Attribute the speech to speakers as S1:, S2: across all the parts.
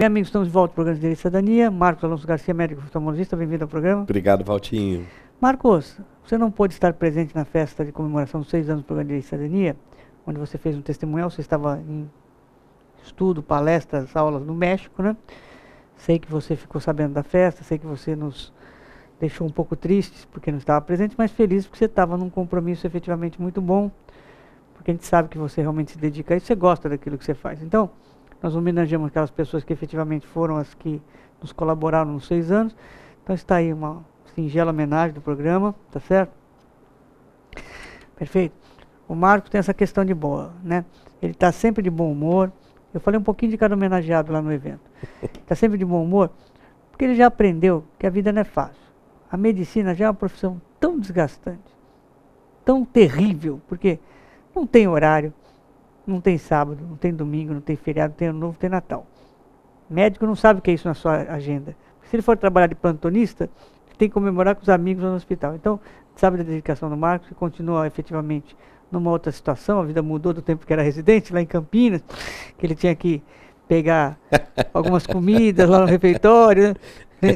S1: Bem, amigos, estamos de volta ao programa de Direito e Cidadania. Marcos Alonso Garcia, médico oftalmologista, bem-vindo ao programa.
S2: Obrigado, Valtinho.
S1: Marcos, você não pôde estar presente na festa de comemoração dos seis anos do programa de Direito e Cidadania, onde você fez um testemunhal, você estava em estudo, palestras, aulas no México, né? Sei que você ficou sabendo da festa, sei que você nos deixou um pouco tristes porque não estava presente, mas feliz porque você estava num compromisso efetivamente muito bom, porque a gente sabe que você realmente se dedica a isso, você gosta daquilo que você faz. Então, nós homenageamos aquelas pessoas que efetivamente foram as que nos colaboraram nos seis anos. Então está aí uma singela homenagem do programa, tá certo? Perfeito. O Marco tem essa questão de boa, né? Ele está sempre de bom humor. Eu falei um pouquinho de cada homenageado lá no evento. Está sempre de bom humor, porque ele já aprendeu que a vida não é fácil. A medicina já é uma profissão tão desgastante, tão terrível, porque não tem horário, não tem sábado, não tem domingo, não tem feriado, não tem ano novo, não tem Natal. Médico não sabe o que é isso na sua agenda. Se ele for trabalhar de plantonista, tem que comemorar com os amigos no hospital. Então, sabe da dedicação do Marcos, que continua efetivamente numa outra situação, a vida mudou do tempo que era residente lá em Campinas, que ele tinha que pegar algumas comidas lá no refeitório. Né?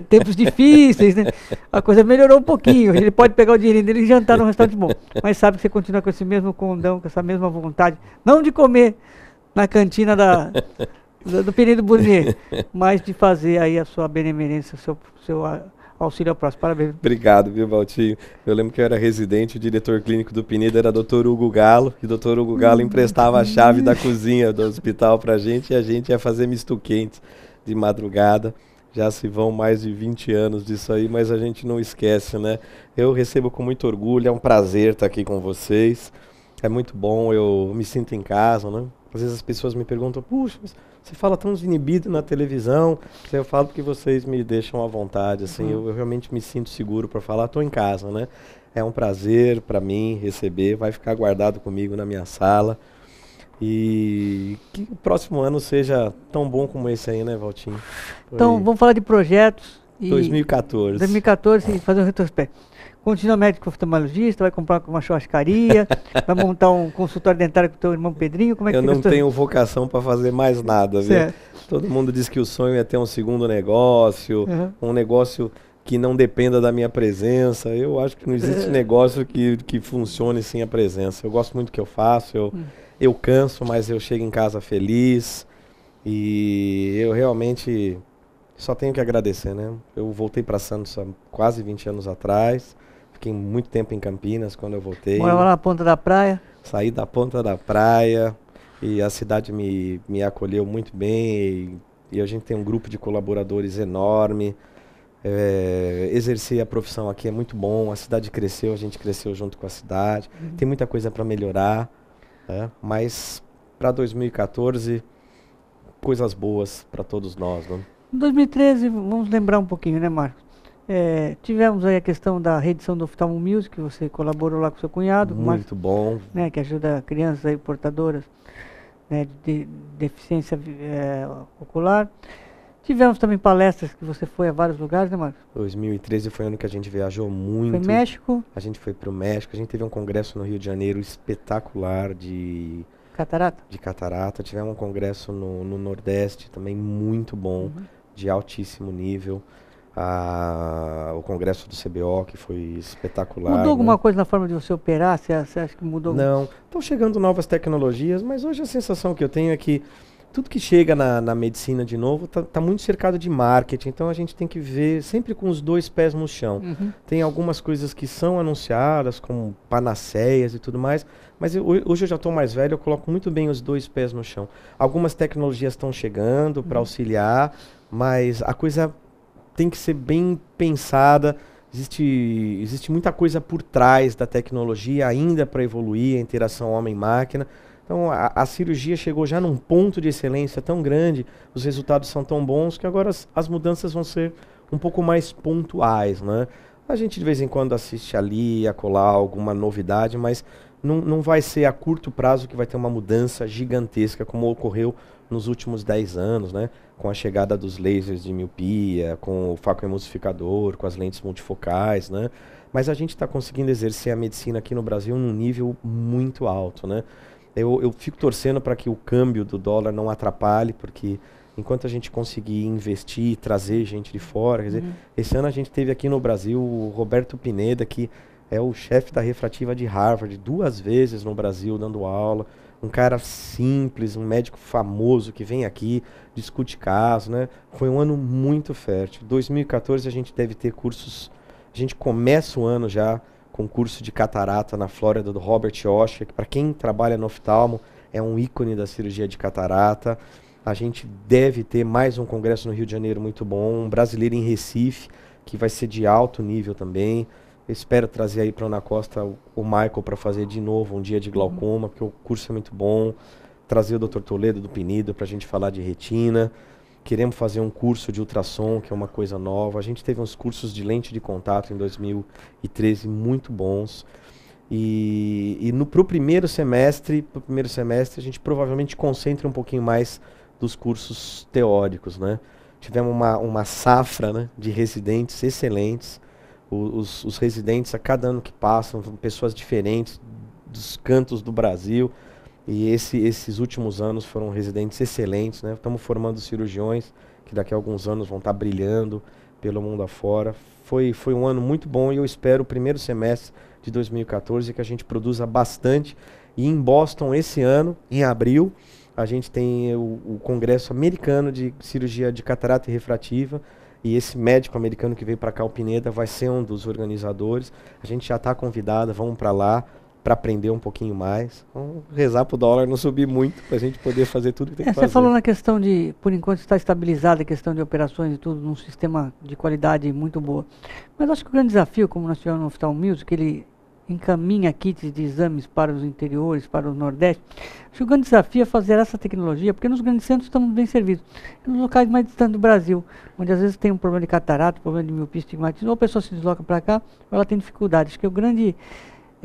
S1: Tempos difíceis, né? A coisa melhorou um pouquinho. Ele pode pegar o dinheirinho dele e jantar num restaurante bom. Mas sabe que você continua com esse mesmo condão, com essa mesma vontade. Não de comer na cantina da, do, do Pereira do mas de fazer aí a sua benemerência, seu, seu auxílio ao próximo. Parabéns.
S2: Obrigado, viu, Valtinho? Eu lembro que eu era residente, o diretor clínico do Pinedo era Dr. Hugo Galo, e o Dr. Hugo Galo emprestava a chave da cozinha do hospital pra gente e a gente ia fazer misto quente de madrugada já se vão mais de 20 anos disso aí, mas a gente não esquece, né? Eu recebo com muito orgulho, é um prazer estar aqui com vocês. É muito bom, eu me sinto em casa, né? Às vezes as pessoas me perguntam, puxa, você fala tão desinibido na televisão. Então, eu falo porque vocês me deixam à vontade, assim, uhum. eu, eu, realmente me sinto seguro para falar, estou em casa, né? É um prazer para mim receber, vai ficar guardado comigo na minha sala. E que o próximo ano seja tão bom como esse aí, né, Valtinho? Então, Foi então,
S1: vamos falar de projetos. 2014. 2014, fazer um retrospecto. Continua médico oftalmologista, vai comprar uma churrascaria, vai montar um consultório dentário com o teu irmão Pedrinho. Como é que Eu não tenho
S2: vocação para fazer mais nada, viu? Certo. Todo mundo diz que o sonho é ter um segundo negócio, uhum. um negócio que não dependa da minha presença. Eu acho que não existe é. negócio que, que funcione sem a presença. Eu gosto muito do que eu faço, eu. Uhum eu canso, mas eu chego em casa feliz. E eu realmente só tenho que agradecer, né? Eu voltei para Santos há quase 20 anos atrás. Fiquei muito tempo em Campinas quando eu voltei. Morava na
S1: ponta da praia?
S2: Saí da ponta da praia e a cidade me, me acolheu muito bem. E, e a gente tem um grupo de colaboradores enorme. É, exercer a profissão aqui é muito bom. A cidade cresceu, a gente cresceu junto com a cidade. Uhum. Tem muita coisa para melhorar. Né? Mas para 2014, coisas boas para todos nós. Né?
S1: 2013, vamos lembrar um pouquinho, né, Marcos? É, tivemos aí a questão da reedição do Oftalmo Music, que você colaborou lá com seu cunhado. Muito Marcos, bom. Né, que ajuda crianças aí portadoras né, de deficiência é, ocular. Tivemos também palestras que você foi a vários lugares, né, Marcos?
S2: 2013 foi ano que a gente viajou muito. Foi México? A gente foi para o México. A gente teve um congresso no Rio de Janeiro espetacular de. Catarata? De catarata. Tivemos um congresso no, no Nordeste também muito bom, uhum. de altíssimo nível. Ah, o congresso do CBO, que foi espetacular. Mudou né? alguma
S1: coisa na forma de você operar? Você acha que mudou? Não. Estão chegando
S2: novas tecnologias, mas hoje a sensação que eu tenho é que tudo que chega na, na medicina de novo está tá muito cercado de marketing, então a gente tem que ver sempre com os dois pés no chão. Uhum. Tem algumas coisas que são anunciadas como panaceias e tudo mais, mas eu, hoje eu já estou mais velho, eu coloco muito bem os dois pés no chão. Algumas tecnologias estão chegando uhum. para auxiliar, mas a coisa tem que ser bem pensada. Existe, existe muita coisa por trás da tecnologia ainda para evoluir, a interação homem-máquina. Então a, a, cirurgia chegou já num ponto de excelência tão grande, os resultados são tão bons que agora as, as, mudanças vão ser um pouco mais pontuais, né? A gente de vez em quando assiste ali, acolá alguma novidade, mas não, não vai ser a curto prazo que vai ter uma mudança gigantesca como ocorreu nos últimos 10 anos, né? Com a chegada dos lasers de miopia, com o facoemulsificador, com as lentes multifocais, né? Mas a gente está conseguindo exercer a medicina aqui no Brasil num nível muito alto, né? Eu, eu fico torcendo para que o câmbio do dólar não atrapalhe, porque enquanto a gente conseguir investir, e trazer gente de fora, quer dizer, uhum. esse ano a gente teve aqui no Brasil o Roberto Pineda, que é o chefe da refrativa de Harvard, duas vezes no Brasil dando aula, um cara simples, um médico famoso que vem aqui, discute caso, né? Foi um ano muito fértil. 2014 a gente deve ter cursos, a gente começa o ano já concurso de catarata na Flórida do Robert Osher, que para quem trabalha no oftalmo é um ícone da cirurgia de catarata. A gente deve ter mais um congresso no Rio de Janeiro muito bom, um brasileiro em Recife, que vai ser de alto nível também. Eu espero trazer aí para Ana Costa o, Michael para fazer de novo um dia de uhum. glaucoma, porque o curso é muito bom. Trazer o Dr. Toledo do Pinido para a gente falar de retina. Queremos fazer um curso de ultrassom, que é uma coisa nova. A gente teve uns cursos de lente de contato em 2013 muito bons. E, e no pro primeiro semestre, pro primeiro semestre a gente provavelmente concentra um pouquinho mais dos cursos teóricos, né? Tivemos uma, uma safra né, de residentes excelentes. Os, os residentes, a cada ano que passam, pessoas diferentes dos cantos do Brasil e esse, esses últimos anos foram residentes excelentes, né? Estamos formando cirurgiões que daqui a alguns anos vão estar tá brilhando pelo mundo afora. Foi, foi um ano muito bom e eu espero o primeiro semestre de 2014 que a gente produza bastante. E em Boston, esse ano, em abril, a gente tem o, o Congresso Americano de Cirurgia de Catarata e Refrativa. E esse médico americano que veio para cá, o Pineda, vai ser um dos organizadores. A gente já está convidado, vamos para lá para aprender um pouquinho mais. Vamos então, rezar para o dólar não subir muito para a gente poder fazer tudo que tem é, que fazer. Você falou
S1: na questão de, por enquanto está estabilizada a questão de operações e tudo, num sistema de qualidade muito boa. Mas acho que o grande desafio, como nós tivemos no Hospital Music, ele encaminha kits de exames para os interiores, para o Nordeste. Acho que o grande desafio é fazer essa tecnologia, porque nos grandes centros estamos bem servidos. nos locais mais distantes do Brasil, onde às vezes tem um problema de catarata, um problema de miopia, estigmatismo, ou a pessoa se desloca para cá, ou ela tem dificuldade. Acho que o grande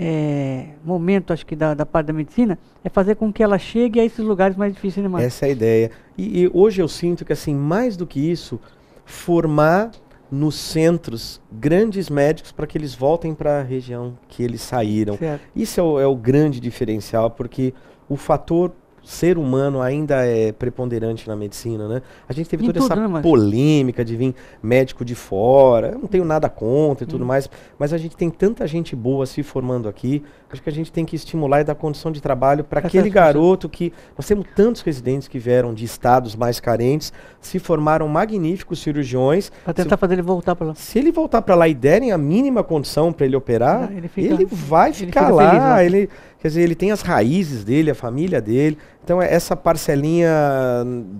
S1: é, momento, acho que da, da, parte da medicina, é fazer com que ela chegue a esses lugares mais difíceis de né, Essa é a ideia. E, e, hoje eu sinto que, assim,
S2: mais do que isso, formar nos centros grandes médicos para que eles voltem para a região que eles saíram. Certo. Isso é o, é o grande diferencial, porque o fator ser humano ainda é preponderante na medicina, né? A gente teve toda essa né, polêmica de vir médico de fora. Eu não tenho nada contra e tudo hum. mais, mas a gente tem tanta gente boa se formando aqui. Acho que a gente tem que estimular e dar condição de trabalho para é aquele garoto que nós temos tantos residentes que vieram de estados mais carentes, se formaram magníficos cirurgiões. Para tentar se, fazer ele voltar para lá. Se ele voltar para lá e derem a mínima condição para ele operar, ah, ele, fica, ele, vai ficar ele lá, feliz, né? ele Quer dizer, ele tem as raízes dele, a família dele. Então, é essa parcelinha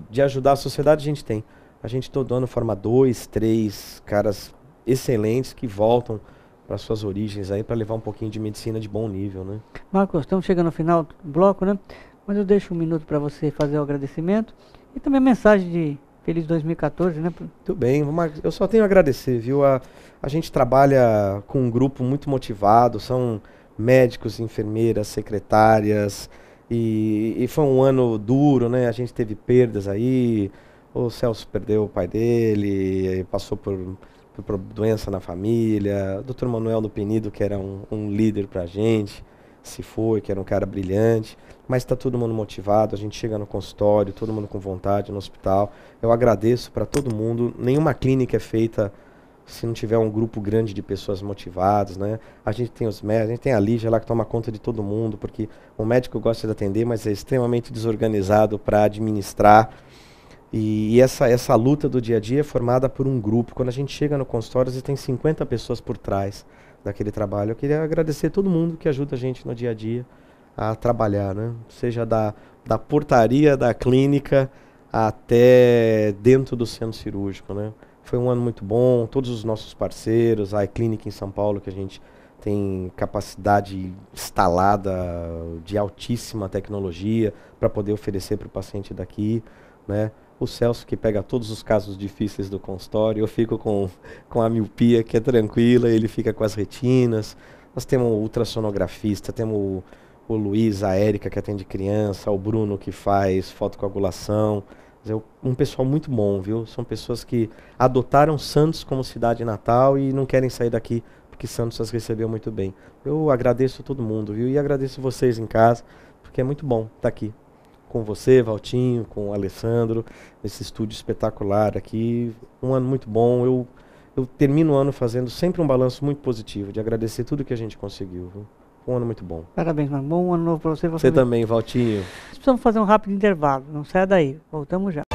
S2: de ajudar a sociedade a gente tem. A gente todo ano forma dois, três caras excelentes que voltam para suas origens aí para levar um pouquinho de medicina de bom nível, né?
S1: Marcos, estamos chegando ao final do bloco, né? Mas eu deixo um minuto para você fazer o agradecimento e também a mensagem de feliz 2014, né? Tudo bem, Marcos eu só tenho a agradecer, viu? A, a gente trabalha com
S2: um grupo muito motivado, são médicos, enfermeiras, secretárias. E, e, foi um ano duro, né? A gente teve perdas aí. O Celso perdeu o pai dele, passou por, por doença na família. O Dr. Manuel do Penido, que era um, um líder pra gente, se foi, que era um cara brilhante. Mas está todo mundo motivado, a gente chega no consultório, todo mundo com vontade no hospital. Eu agradeço para todo mundo. Nenhuma clínica é feita se não tiver um grupo grande de pessoas motivadas, né? A gente tem os médicos, a gente tem a Lígia lá que toma conta de todo mundo, porque o médico gosta de atender, mas é extremamente desorganizado para administrar. E, e, essa, essa luta do dia a dia é formada por um grupo. Quando a gente chega no consultório, tem 50 pessoas por trás daquele trabalho. Eu queria agradecer todo mundo que ajuda a gente no dia a dia a trabalhar, né? Seja da, da portaria da clínica até dentro do centro cirúrgico, né? Foi um ano muito bom, todos os nossos parceiros, a iClinic em São Paulo, que a gente tem capacidade instalada de altíssima tecnologia para poder oferecer para o paciente daqui, né? O Celso que pega todos os casos difíceis do consultório, eu fico com, com a miopia que é tranquila, ele fica com as retinas. Nós temos o ultrassonografista, temos o, o Luiz, a Érica que atende criança, o Bruno que faz fotocoagulação um pessoal muito bom, viu? São pessoas que adotaram Santos como cidade natal e não querem sair daqui porque Santos as recebeu muito bem. Eu agradeço a todo mundo, viu? E agradeço vocês em casa, porque é muito bom estar aqui com você, Valtinho, com o Alessandro, nesse estúdio espetacular aqui. Um ano muito bom. Eu, eu termino o ano fazendo sempre um balanço muito positivo, de agradecer tudo que a gente conseguiu. Viu? um ano muito bom.
S1: Parabéns, mano. Bom ano novo para você. Você, você também, Valtinho. Precisamos fazer um rápido intervalo. Não saia daí. Voltamos já.